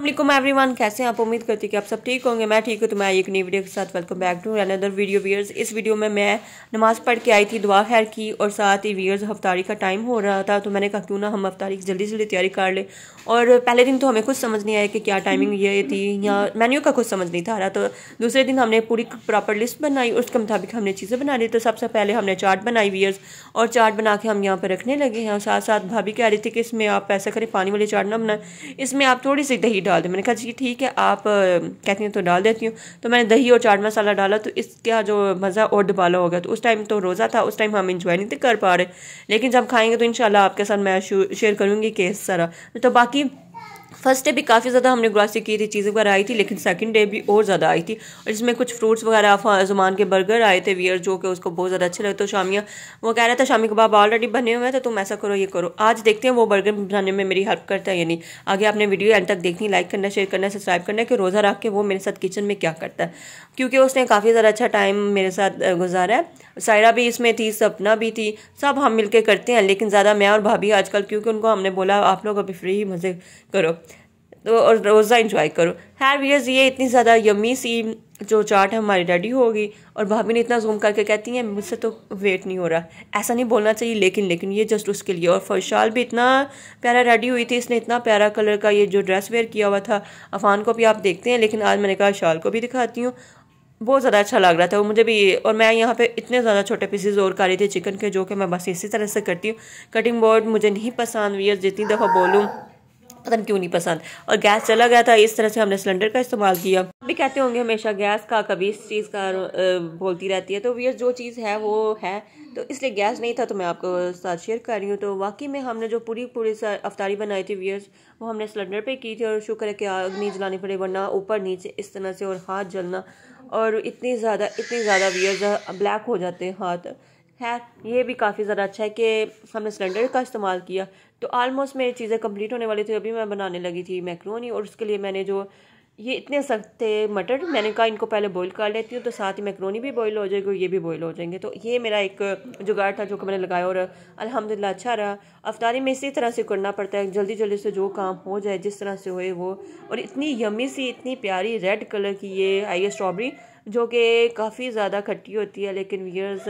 every one कैसे हैं आप उम्मीद करती हूँ कि आप सब ठीक होंगे मैं ठीक हूँ तो मैं एक नई वीडियो के साथ welcome back to another video viewers इस वीडियो में मैं नमाज़ पढ़ के आई थी दुआ खैर की और साथ ही वीयर्स हफ्तारी का टाइम हो रहा था तो मैंने कहा क्यों ना हम हफ्तारी की जल्दी जल्दी तैयारी कर ले और पहले दिन तो हमें कुछ समझ नहीं आया कि क्या टाइमिंग ये थी या मैन्यू का कुछ समझ नहीं था रहा तो दूसरे दिन हमने पूरी प्रॉपर लिस्ट बनाई उसके मुताबिक हमने चीज़ें बना ली तो सबसे पहले हमने चाट बनाई वीयर्स और चाट बना के हम यहाँ पर रखने लगे हैं और साथ साथ भाभी कह रही थी कि इसमें आप ऐसा करें पानी वाली चाट ना बनाए इसमें आप थोड़ी सी दही डाल दें मैंने कहा जी ठीक है आप कहती हैं तो डाल देती हूँ तो मैंने दही और चाट मसाला डाला तो इसका जो मज़ा और दुबाला हो गया तो उस टाइम तो रोज़ा था उस टाइम हम इंजॉय नहीं थे कर पा रहे लेकिन जब खाएंगे तो इन आपके साथ मैं शेयर करूँगी कि इस तरह तो बाकी फर्स्ट डे भी काफ़ी ज़्यादा हमने ग्रासी की थी चीज़ें वगैरह आई थी लेकिन सेकंड डे भी और ज़्यादा आई थी और इसमें कुछ फ्रूट्स वगैरह जुमान के बर्गर आए थे वियर जो कि उसको बहुत ज़्यादा अच्छे लगे तो शामिया वो कह रहा था शामी कबाब ऑलरेडी बने हुए हैं तो तुम ऐसा करो ये करो आज देखते हैं वो बर्गर बनाने में मेरी हेल्प करता है यानी आगे आपने वीडियो एंड तक देखनी लाइक करना शेयर करना सब्सक्राइब करना कि रोज़ा रख के वो मेरे साथ किचन में क्या करता है क्योंकि उसने काफ़ी ज़्यादा अच्छा टाइम मेरे साथ गुजारा है सायरा भी इसमें थी सपना भी थी सब हम मिल करते हैं लेकिन ज़्यादा मैं और भाभी आजकल क्योंकि उनको हमने बोला आप लोग अभी फ्री मज़े करो तो और रोज़ा इंजॉय करो हैर वीयर्स ये इतनी ज़्यादा यमी सी जो चाट है हमारी रेडी होगी और भाभी ने इतना जूम करके कहती हैं मुझसे तो वेट नहीं हो रहा ऐसा नहीं बोलना चाहिए लेकिन लेकिन ये जस्ट उसके लिए और फरशाल भी इतना प्यारा रेडी हुई थी इसने इतना प्यारा कलर का ये जो ड्रेस वेयर किया हुआ था अफान को भी आप देखते हैं लेकिन आज मैंने कहा शाल को भी दिखाती हूँ बहुत ज़्यादा अच्छा लग रहा था वो मुझे भी और मैं यहाँ पे इतने ज़्यादा छोटे पीसेज और कर रही थी चिकन के जो कि मैं बस इसी तरह से करती हूँ कटिंग बोर्ड मुझे नहीं पसंद हुई जितनी दफ़ा बोलूँ पता क्यों नहीं पसंद और गैस चला गया था इस तरह से हमने सिलेंडर का इस्तेमाल किया भी कहते होंगे हमेशा गैस का कभी इस चीज़ का बोलती रहती है तो वीर जो चीज़ है वो है तो इसलिए गैस नहीं था तो मैं आपको साथ शेयर कर रही हूँ तो वाकई में हमने जो पूरी पूरी अफ्तारी बनाई थी वीयर्स वो हमने सिलेंडर पर की थी और शुक्र है कि आग नहीं जलानी पड़े वरना ऊपर नीचे इस तरह से और हाथ जलना और इतनी ज़्यादा इतनी ज़्यादा वीयर्स ब्लैक हो जाते हैं हाथ खैर ये भी काफ़ी ज़्यादा अच्छा है कि हमने सिलेंडर का इस्तेमाल किया तो आलमोस्ट मेरी चीज़ें कम्प्लीट होने वाली थी अभी मैं बनाने लगी थी मैक्रोनी और उसके लिए मैंने जो ये इतने सख्त थे मटर मैंने कहा इनको पहले बॉईल कर लेती हूँ तो साथ ही मैक्रोनी भी बॉईल हो जाएगी और ये भी बॉईल हो जाएंगे तो ये मेरा एक जुगाड़ था जो कि मैंने लगाया और अल्हम्दुलिल्लाह अच्छा रहा अफ्तारी में इसी तरह से करना पड़ता है जल्दी जल्दी से जो काम हो जाए जिस तरह से होए वो और इतनी यमी सी इतनी प्यारी रेड कलर की ये आई है स्ट्रॉबेरी जो कि काफ़ी ज़्यादा खट्टी होती है लेकिन वीयर्स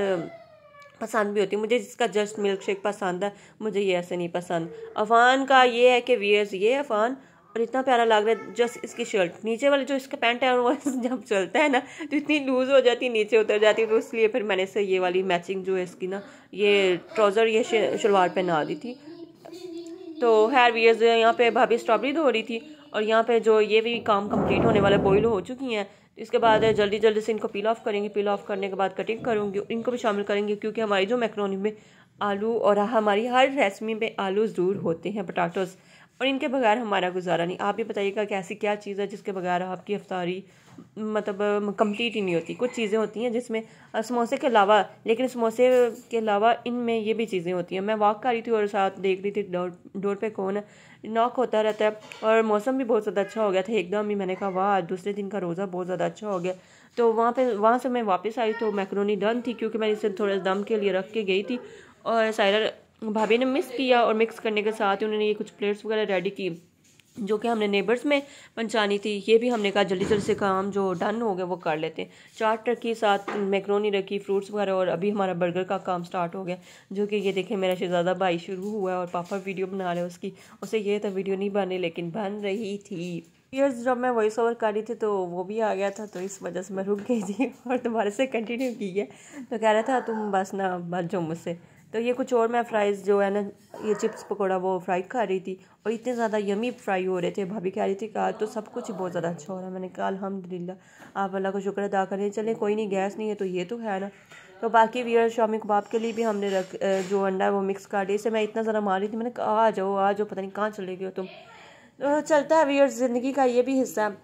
पसंद भी होती है मुझे जिसका जस्ट मिल्क शेक पसंद है मुझे ये ऐसे नहीं पसंद अफान का ये है कि वियर्स ये अफान और इतना प्यारा लग रहा है जस्ट इसकी शर्ट नीचे वाले जो इसका पैंट है वो जब चलता है ना तो इतनी लूज़ हो जाती है नीचे उतर जाती है तो इसलिए फिर मैंने इसे ये वाली मैचिंग जो है इसकी ना ये ट्राउज़र ये शलवार पहना दी थी तो हेयर वियर्स यहाँ पे भाभी स्ट्रॉबेरी धो रही थी और यहाँ पे जो ये भी काम कम्प्लीट होने वाला बॉयल हो चुकी हैं इसके बाद जल्दी जल्दी से इनको पील ऑफ करेंगे पील ऑफ करने के बाद कटिंग करूँगी इनको भी शामिल करेंगे क्योंकि हमारी जो मैक्रोनी में आलू और हमारी हर रेसिपी में आलू ज़रूर होते हैं पटाटोज़ और इनके बगैर हमारा गुजारा नहीं आप भी बताइएगा कि ऐसी क्या चीज़ है जिसके बगैर आपकी अफ्तारी मतलब कंप्लीट ही नहीं होती कुछ चीज़ें होती हैं जिसमें समोसे के अलावा लेकिन समोसे के अलावा इनमें ये भी चीज़ें होती हैं मैं वॉक कर रही थी और साथ देख रही थी डोर डोर पे कौन नॉक होता रहता है और मौसम भी बहुत ज़्यादा अच्छा हो गया था एकदम ही मैंने कहा वाह दूसरे दिन का रोज़ा बहुत ज़्यादा अच्छा हो गया तो वहाँ पे वहाँ से मैं वापस आई तो मैक्रोनी डन थी क्योंकि मैंने इसे थोड़े दम के लिए रख के गई थी और सायरा भाभी ने मिक्स किया और मिक्स करने के साथ ही उन्होंने ये कुछ प्लेट्स वगैरह रेडी की जो कि हमने नेबर्स में पहुँचानी थी ये भी हमने कहा जल्दी जल्दी से काम जो डन हो गया वो कर लेते हैं चाट रखी साथ मैक्रोनी रखी फ्रूट्स वगैरह और अभी हमारा बर्गर का काम स्टार्ट हो गया जो कि ये देखें मेरा शहजादा भाई शुरू हुआ है और पापा वीडियो बना रहे उसकी उसे ये तो वीडियो नहीं बनी लेकिन बन रही थी ईयर्स जब मैं वॉइस ओवर कर रही थी तो वो भी आ गया था तो इस वजह से मैं रुक गई थी और तुम्हारे से कंटिन्यू की है तो कह रहा था तुम बस ना बच जाओ मुझसे तो ये कुछ और मैं फ्राइज़ जो है ना ये चिप्स पकौड़ा वो फ्राई खा रही थी और इतने ज़्यादा यमी फ्राई हो रहे थे भाभी कह रही थी कहा तो सब कुछ बहुत ज़्यादा अच्छा हो रहा है मैंने कहा अलहमदिल्ला आप अल्लाह का शुक्र अदा करें चलें कोई नहीं गैस नहीं है तो ये तो है ना तो बाकी वीर शामी कबाब के लिए भी हमने रख जो अंडा है वो मिक्स कर दिया इसे मैं इतना ज़्यादा मार रही थी मैंने कहा आ जाओ आ जाओ पता नहीं कहाँ चले गए हो तुम तो चलता है वीर ज़िंदगी का ये भी हिस्सा है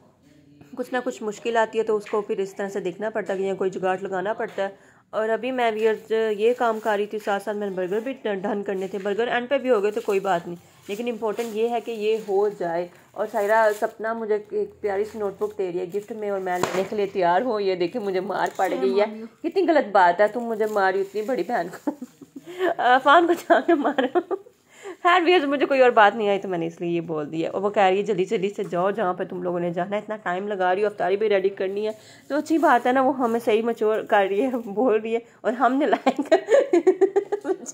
कुछ ना कुछ मुश्किल आती है तो उसको फिर इस तरह से देखना पड़ता है कि या कोई जुगाड़ लगाना पड़ता है और अभी मैं भी ये काम कर रही थी साथ साथ मैंने बर्गर भी डन करने थे बर्गर एंड पे भी हो गए तो कोई बात नहीं लेकिन इंपॉर्टेंट ये है कि ये हो जाए और सायरा सपना मुझे एक प्यारी सी नोटबुक दे रही है गिफ्ट में और मैं लेने के लिए तैयार हूँ ये देखिए मुझे मार पड़ गई है कितनी गलत बात है तुम मुझे मारी उतनी बड़ी बहन को अफान को जाकर मारो खैर वीर मुझे कोई और बात नहीं आई तो मैंने इसलिए ये बोल दिया और वो कह रही है जल्दी जल्दी से जाओ जहाँ पे तुम लोगों ने जाना है इतना टाइम लगा रही हो अफ्तारी भी रेडी करनी है तो अच्छी बात है ना वो हमें सही मचोर कर रही है बोल रही है और हमने लाइक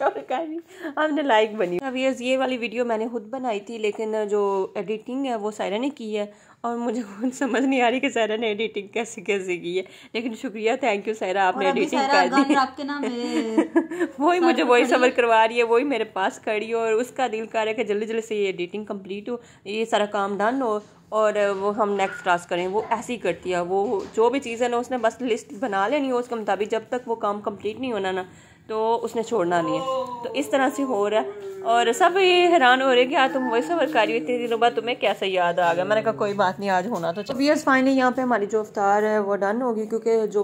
हमने लाइक बनी अब ये वाली वीडियो मैंने खुद बनाई थी लेकिन जो एडिटिंग है वो सायरा ने की है और मुझे खुद समझ नहीं आ रही कि सायरा ने एडिटिंग कैसे कैसे की है लेकिन शुक्रिया थैंक यू सायरा आपने एडिटिंग कर दी आपके नाम वही मुझे वही सबर करवा रही है वही मेरे पास खड़ी हो और उसका दिल कर रहा है कि जल्दी जल्दी से ये एडिटिंग कम्प्लीट हो ये सारा काम डन हो और वो हम नेक्स्ट टास्क करें वो ऐसे ही करती है वो जो भी चीज़ है ना उसने बस लिस्ट बना लेनी हो उसके मुताबिक जब तक वो काम कंप्लीट नहीं होना ना तो उसने छोड़ना नहीं है तो इस तरह से हो रहा है और सब ये हैरान हो रहे हैं कि आज तुम वही सफर कर रही हो इतने दिनों बाद तुम्हें कैसे याद आ गया मैंने कहा कोई बात नहीं आज होना तो वीयर्स फाइनली यहाँ पे हमारी जो अवतार है वो डन होगी क्योंकि जो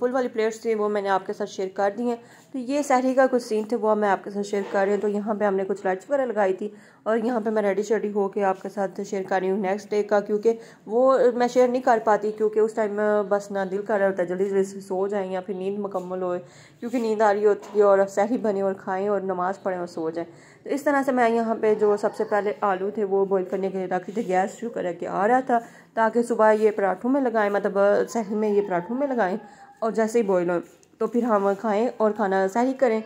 फुल वाली प्लेट्स थी वो मैंने आपके साथ शेयर कर दी हैं तो ये सहरी का कुछ सीन थे वो मैं आपके साथ शेयर कर रही हूँ तो यहाँ पे हमने कुछ लाइट्स वगैरह लगाई थी और यहाँ पे मैं रेडी शेडी होकर आपके साथ शेयर कर रही हूँ नेक्स्ट डे का क्योंकि वो मैं शेयर नहीं कर पाती क्योंकि उस टाइम बस ना दिल कर रहा होता है जल्दी जल्दी से सो जाएँ या फिर नींद मुकम्मल होए क्योंकि नींद आ रही होती है और सहरी बने और खाएँ और नमाज़ पढ़ें और सो जाएँ तो इस तरह से मैं यहाँ पर जो सबसे पहले आलू थे वो बॉयल करने के लिए रखी थे गैस शुरू करके आ रहा था ताकि सुबह ये पराठों में लगाएँ मतलब सहरी में ये पराठों में लगाएँ और जैसे ही बॉयल हो तो फिर हम खाएँ और खाना सही करें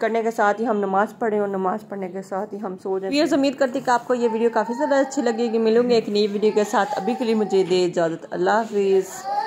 करने के साथ ही हम नमाज़ पढ़ें और नमाज़ पढ़ने के साथ ही हम सो जाए ये उम्मीद करती कि आपको ये वीडियो काफ़ी ज़्यादा अच्छी लगेगी मिलूंगे एक नई वीडियो के साथ अभी के लिए मुझे दे इजाज़त अल्लाह हाफिज़